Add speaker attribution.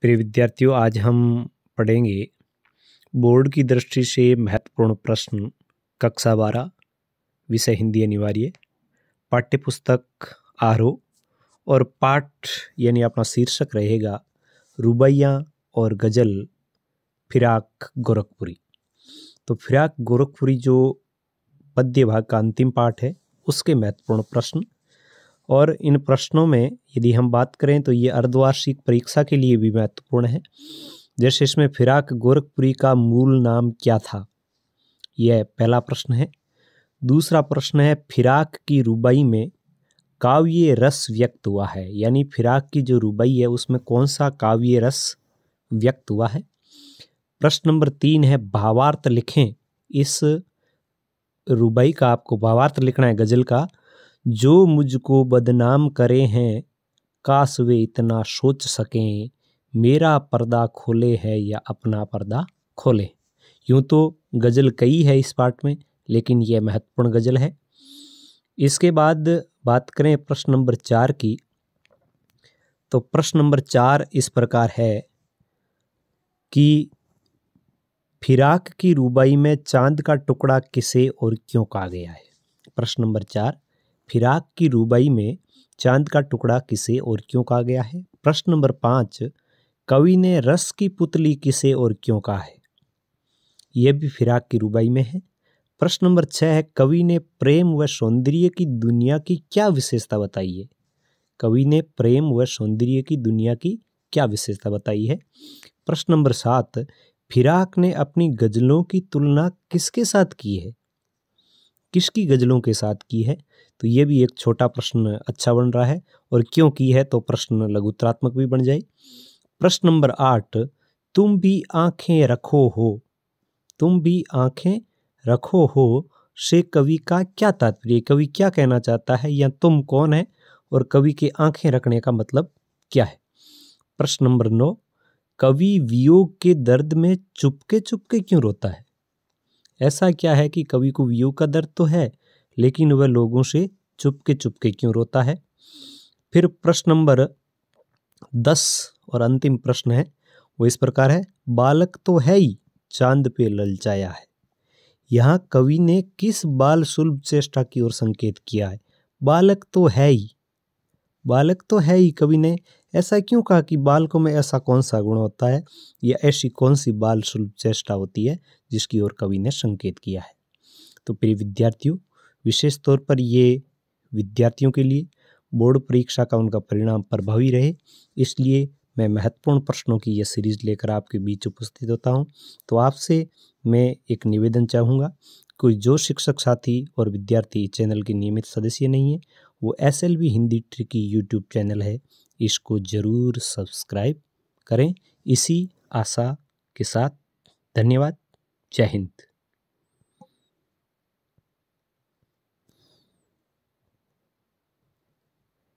Speaker 1: प्रिय विद्यार्थियों आज हम पढ़ेंगे बोर्ड की दृष्टि से महत्वपूर्ण प्रश्न कक्षा बारह विषय हिंदी अनिवार्य पाठ्य पुस्तक आरोह और पाठ यानी अपना शीर्षक रहेगा रुबैया और गज़ल फिराक गोरखपुरी तो फिराक गोरखपुरी जो पद्य भाग का अंतिम पाठ है उसके महत्वपूर्ण प्रश्न और इन प्रश्नों में यदि हम बात करें तो ये अर्धवार्षिक परीक्षा के लिए भी महत्वपूर्ण है जैसे इसमें फिराक गोरखपुरी का मूल नाम क्या था यह पहला प्रश्न है दूसरा प्रश्न है फिराक की रुबाई में काव्य रस व्यक्त हुआ है यानी फिराक की जो रुबाई है उसमें कौन सा काव्य रस व्यक्त हुआ है प्रश्न नंबर तीन है भावार्थ लिखें इस रुबाई का आपको भावार्थ लिखना है गज़ल का जो मुझको बदनाम करे हैं काश वे इतना सोच सकें मेरा पर्दा खोले है या अपना पर्दा खोले यूँ तो गज़ल कई है इस पार्ट में लेकिन यह महत्वपूर्ण गज़ल है इसके बाद बात करें प्रश्न नंबर चार की तो प्रश्न नंबर चार इस प्रकार है कि फिराक की रूबाई में चांद का टुकड़ा किसे और क्यों कहा गया है प्रश्न नंबर चार फिराक की रूबाई में चांद का टुकड़ा किसे और क्यों कहा गया है प्रश्न नंबर पाँच कवि ने रस की पुतली किसे और क्यों कहा है यह भी फिराक की रूबाई में है प्रश्न नंबर छः है कवि ने प्रेम व सौंदर्य की दुनिया की क्या विशेषता बताई है कवि ने प्रेम व सौंदर्य की दुनिया की क्या विशेषता बताई है प्रश्न नंबर सात फिराक ने अपनी गजलों की तुलना किसके साथ की है किसकी गज़लों के साथ की है तो ये भी एक छोटा प्रश्न अच्छा बन रहा है और क्यों की है तो प्रश्न लघुत्रात्मक भी बन जाए प्रश्न नंबर आठ तुम भी आंखें रखो हो तुम भी आंखें रखो हो से कवि का क्या तात्पर्य कवि क्या कहना चाहता है या तुम कौन है और कवि के आंखें रखने का मतलब क्या है प्रश्न नंबर नौ कवि वियोग के दर्द में चुपके चुपके क्यों रोता है ऐसा क्या है कि कवि को वियोग का दर्द तो है लेकिन वह लोगों से चुपके चुपके क्यों रोता है फिर प्रश्न नंबर दस और अंतिम प्रश्न है वो इस प्रकार है बालक तो है ही चांद पे ललचाया है यहाँ कवि ने किस बाल सुलभ चेष्टा की ओर संकेत किया है बालक तो है ही बालक तो है ही कवि ने ऐसा क्यों कहा कि बालकों में ऐसा कौन सा गुण होता है या ऐसी कौन सी बाल सुलभ चेष्टा होती है जिसकी ओर कवि ने संकेत किया है तो प्रिय विद्यार्थियों विशेष तौर पर ये विद्यार्थियों के लिए बोर्ड परीक्षा का उनका परिणाम प्रभावी रहे इसलिए मैं महत्वपूर्ण प्रश्नों की यह सीरीज़ लेकर आपके बीच उपस्थित होता हूँ तो आपसे मैं एक निवेदन चाहूँगा कोई जो शिक्षक साथी और विद्यार्थी चैनल के नियमित सदस्य नहीं है वो S L V Hindi tricky YouTube channel है इसको ज़रूर सब्सक्राइब करें इसी आशा के साथ धन्यवाद जय हिंद